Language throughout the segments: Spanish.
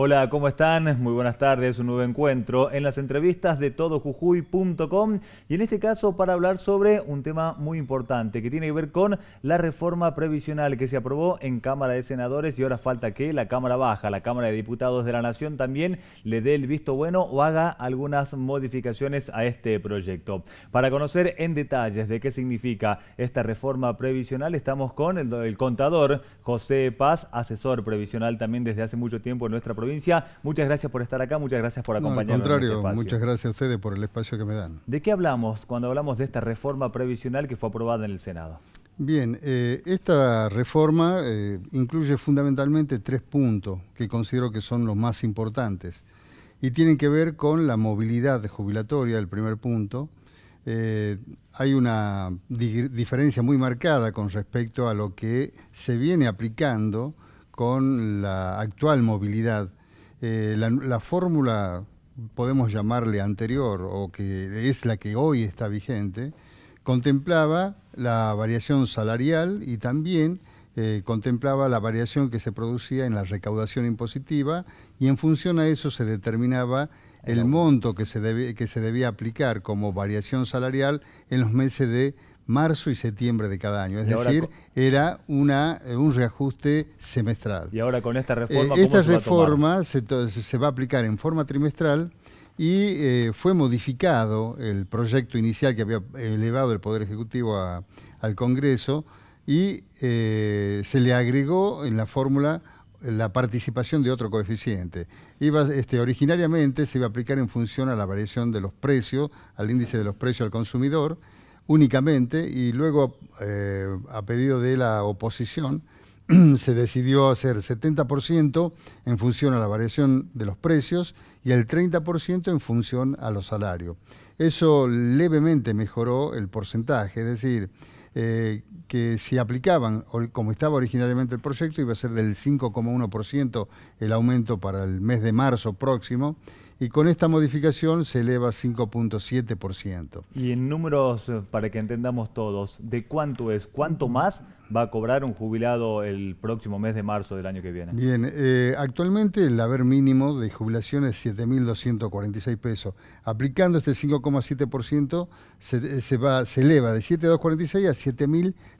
Hola, ¿cómo están? Muy buenas tardes, un nuevo encuentro en las entrevistas de todojujuy.com y en este caso para hablar sobre un tema muy importante que tiene que ver con la reforma previsional que se aprobó en Cámara de Senadores y ahora falta que la Cámara Baja, la Cámara de Diputados de la Nación también le dé el visto bueno o haga algunas modificaciones a este proyecto. Para conocer en detalles de qué significa esta reforma previsional estamos con el, contador José Paz, asesor previsional también desde hace mucho tiempo en nuestra provincia Muchas gracias por estar acá, muchas gracias por acompañarnos. No, al este contrario, muchas gracias, Sede, por el espacio que me dan. ¿De qué hablamos cuando hablamos de esta reforma previsional que fue aprobada en el Senado? Bien, eh, esta reforma eh, incluye fundamentalmente tres puntos que considero que son los más importantes y tienen que ver con la movilidad jubilatoria, el primer punto. Eh, hay una diferencia muy marcada con respecto a lo que se viene aplicando con la actual movilidad eh, la, fórmula, podemos llamarle anterior, o que es la que hoy está vigente, contemplaba la variación salarial y también eh, contemplaba la variación que se producía en la recaudación impositiva y en función a eso se determinaba el monto que se, que se debía aplicar como variación salarial en los meses de marzo y septiembre de cada año. Es decir, era una, eh, un reajuste semestral. Y ahora con esta eh, reforma... esta se reforma va a Se, va a aplicar en forma trimestral y eh, fue modificado el proyecto inicial que había elevado el Poder Ejecutivo al Congreso y se le agregó en la fórmula la participación de otro coeficiente. Iba, este, originariamente se iba a aplicar en función a la variación de los precios, al índice de los precios al consumidor, únicamente y luego, eh, a pedido de la oposición, se decidió hacer 70% en función a la variación de los precios y el 30% en función a los salarios. Eso levemente mejoró el porcentaje, es decir, eh, que si aplicaban como estaba originalmente el proyecto, iba a ser del 5,1% el aumento para el mes de marzo próximo y con esta modificación se eleva 5.7%. Y en números, eh, para que entendamos todos, ¿de cuánto es? ¿Cuánto más va a cobrar un jubilado el próximo mes de marzo del año que viene? Bien, eh, actualmente el haber mínimo de jubilación es 7.246 pesos. Aplicando este 5,7% se, eh, se eleva de 7.246 a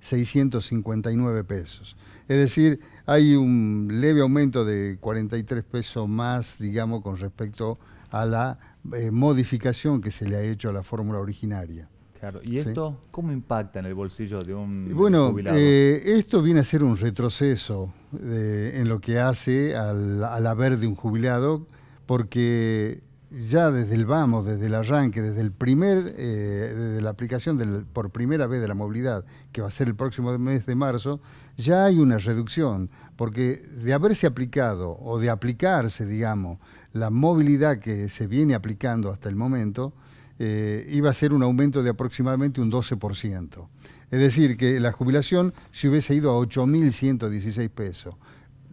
7.659 pesos. Es decir, hay un leve aumento de 43 pesos más, digamos, con respecto a la eh, modificación que se le ha hecho a la fórmula originaria. Claro. ¿Y esto cómo impacta en el bolsillo de un bueno, jubilado? Bueno, eh, esto viene a ser un retroceso eh, en lo que hace al, al haber de un jubilado, porque ya desde el vamos, desde el arranque, desde el primer, eh, la aplicación por primera vez de la movilidad, que va a ser el próximo mes de marzo, ya hay una reducción, porque de haberse aplicado o de aplicarse, digamos, la movilidad que se viene aplicando hasta el momento, eh, iba a ser un aumento de aproximadamente un 12%. Es decir, que la jubilación se hubiese ido a 8.116 pesos.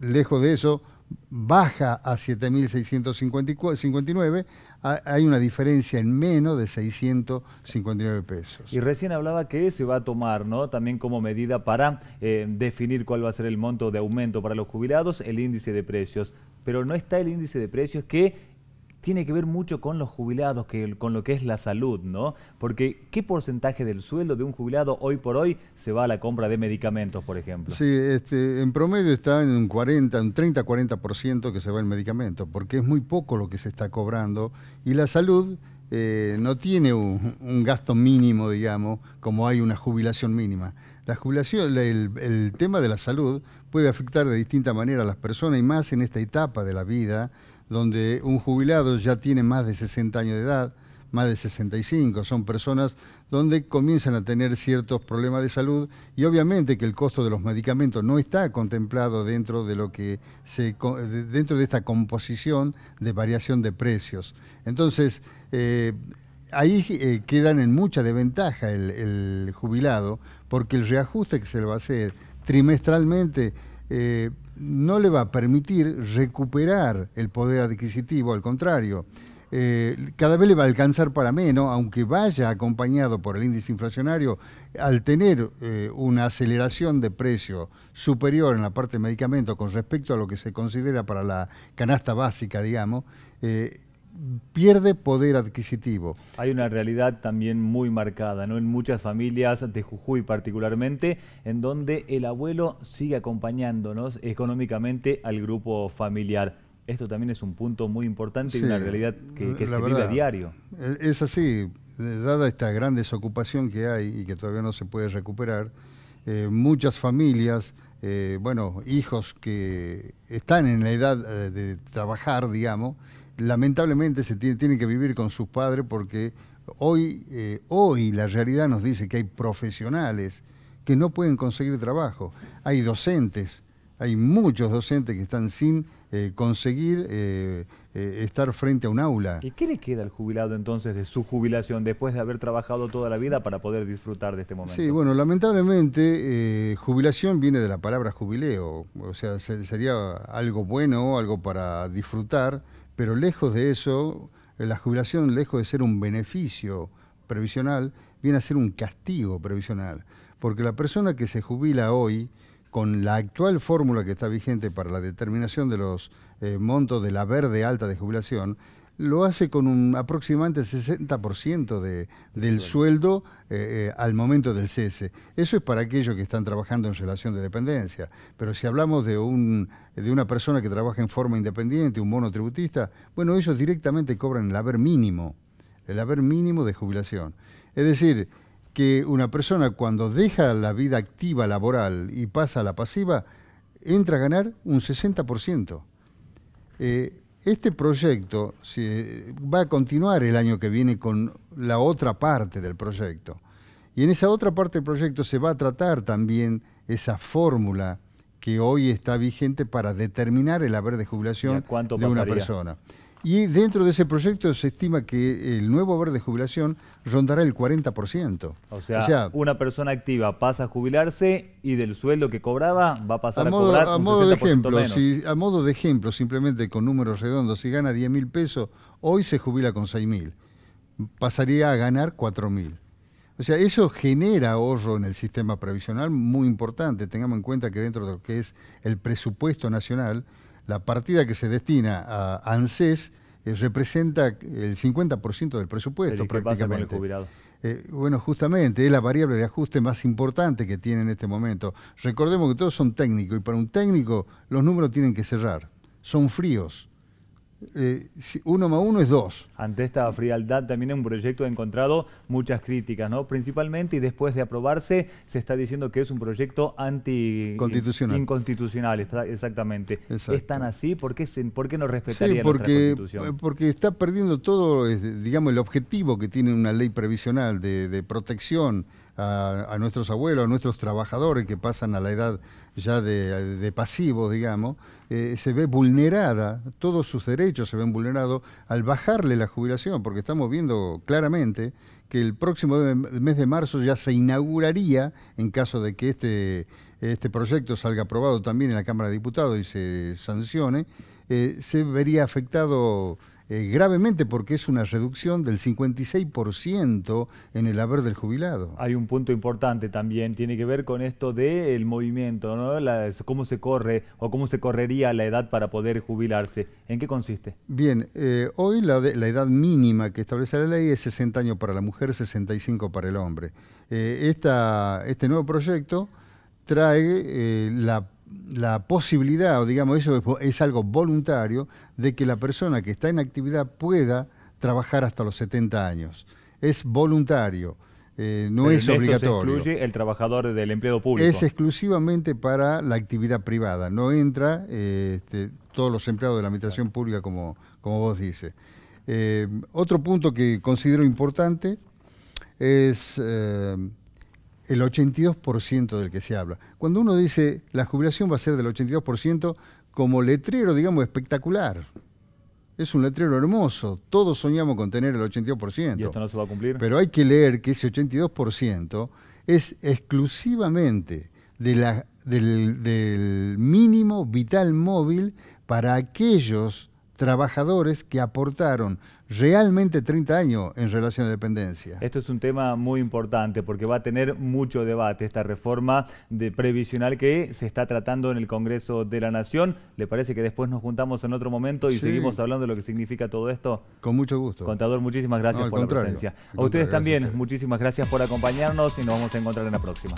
Lejos de eso, baja a 7.659, hay una diferencia en menos de 659 pesos. Y recién hablaba que se va a tomar, ¿no? También como medida para eh, definir cuál va a ser el monto de aumento para los jubilados, el índice de precios. Pero no está el índice de precios que tiene que ver mucho con los jubilados, que, con lo que es la salud, ¿no? Porque ¿qué porcentaje del sueldo de un jubilado hoy por hoy se va a la compra de medicamentos, por ejemplo? Sí, este, en promedio está en un 40, un 30-40% que se va en medicamentos, porque es muy poco lo que se está cobrando y la salud... Eh, no tiene un, gasto mínimo, digamos, como hay una jubilación mínima. La jubilación, el, el tema de la salud puede afectar de distinta manera a las personas y más en esta etapa de la vida donde un jubilado ya tiene más de 60 años de edad, más de 65, son personas donde comienzan a tener ciertos problemas de salud y obviamente que el costo de los medicamentos no está contemplado dentro de lo que se dentro de esta composición de variación de precios. Entonces, eh, ahí eh, quedan en mucha desventaja el, jubilado, porque el reajuste que se le va a hacer trimestralmente eh, no le va a permitir recuperar el poder adquisitivo, al contrario. Eh, cada vez le va a alcanzar para menos, aunque vaya acompañado por el índice inflacionario, al tener eh, una aceleración de precio superior en la parte de medicamentos con respecto a lo que se considera para la canasta básica, digamos, eh, pierde poder adquisitivo. Hay una realidad también muy marcada, ¿no? En muchas familias, de Jujuy particularmente, en donde el abuelo sigue acompañándonos económicamente al grupo familiar. Esto también es un punto muy importante y una realidad que, se vive a diario. E, es así, eh, dada esta gran desocupación que hay y que todavía no se puede recuperar, eh, muchas familias, eh, bueno, hijos que están en la edad de trabajar, digamos, lamentablemente se tiene, tiene que vivir con sus padres porque hoy, eh, hoy la realidad nos dice que hay profesionales que no pueden conseguir trabajo, hay docentes hay muchos docentes que están sin eh, conseguir eh, eh, estar frente a un aula. ¿Y qué le queda al jubilado entonces de su jubilación después de haber trabajado toda la vida para poder disfrutar de este momento? Sí, bueno, lamentablemente jubilación viene de la palabra jubileo, o sea, se, sería algo bueno, algo para disfrutar, pero lejos de eso, la jubilación, lejos de ser un beneficio previsional, viene a ser un castigo previsional, porque la persona que se jubila hoy, con la actual fórmula que está vigente para la determinación de los eh, montos de la verde alta de jubilación, lo hace con un aproximadamente 60% del sueldo eh, eh, al momento del cese. Eso es para aquellos que están trabajando en relación de dependencia. Pero si hablamos de, un, de una persona que trabaja en forma independiente, un monotributista, bueno, ellos directamente cobran el haber mínimo, el haber mínimo de jubilación. Es decir, que una persona cuando deja la vida activa laboral y pasa a la pasiva, entra a ganar un 60%. Eh, este proyecto eh, va a continuar el año que viene con la otra parte del proyecto. Y en esa otra parte del proyecto se va a tratar también esa fórmula que hoy está vigente para determinar el haber de jubilación de una persona. Y dentro de ese proyecto se estima que el nuevo haber de jubilación rondará el 40%. O sea, una persona activa pasa a jubilarse y del sueldo que cobraba va a pasar a, cobrar a modo de ejemplo, a modo de ejemplo, simplemente con números redondos, si gana 10 mil pesos, hoy se jubila con 6 mil. Pasaría a ganar 4 mil. O sea, eso genera ahorro en el sistema previsional muy importante. Tengamos en cuenta que dentro de lo que es el presupuesto nacional, la partida que se destina a ANSES eh, representa el 50% del presupuesto prácticamente. Eh, bueno, justamente es la variable de ajuste más importante que tiene en este momento. Recordemos que todos son técnicos y para un técnico los números tienen que cerrar, son fríos eh, uno más uno es dos. Ante esta frialdad también es un proyecto ha encontrado muchas críticas, ¿no? Principalmente y después de aprobarse se está diciendo que es un proyecto anti... Inconstitucional, exactamente. ¿Es tan así? ¿Por qué, no respetaría la Constitución? porque está perdiendo todo, digamos, el objetivo que tiene una ley previsional de, protección a, nuestros abuelos, a nuestros trabajadores que pasan a la edad ya de, de pasivos, digamos, eh, se ve vulnerada, todos sus derechos se ven vulnerados al bajarle la jubilación, porque estamos viendo claramente que el próximo mes de marzo ya se inauguraría, en caso de que este, este proyecto salga aprobado también en la Cámara de Diputados y se sancione, eh, se vería afectado eh, gravemente porque es una reducción del 56% en el haber del jubilado. Hay un punto importante también, tiene que ver con esto del movimiento, ¿no? cómo se corre o cómo se correría la edad para poder jubilarse. ¿En qué consiste? Bien, eh, hoy la, la, edad mínima que establece la ley es 60 años para la mujer, 65 para el hombre. Eh, este nuevo proyecto trae la la posibilidad, o digamos, eso es, algo voluntario, de que la persona que está en actividad pueda trabajar hasta los 70 años. Es voluntario, eh, no es obligatorio. excluye el trabajador del empleo público. Es exclusivamente para la actividad privada, no entra eh, este, todos los empleados de la administración pública, como, como vos dices. Eh, otro punto que considero importante es el 82% del que se habla. Cuando uno dice la jubilación va a ser del 82%, como letrero, digamos, espectacular. Es un letrero hermoso. Todos soñamos con tener el 82%. Y esto no se va a cumplir. Pero hay que leer que ese 82% es exclusivamente del mínimo vital móvil para aquellos trabajadores que aportaron realmente 30 años en relación a dependencia. Esto es un tema muy importante porque va a tener mucho debate esta reforma de previsional que se está tratando en el Congreso de la Nación. ¿Le parece que después nos juntamos en otro momento y seguimos hablando de lo que significa todo esto? Con mucho gusto. Contador, muchísimas gracias por la presencia. A ustedes también, muchísimas gracias por acompañarnos y nos vamos a encontrar en la próxima.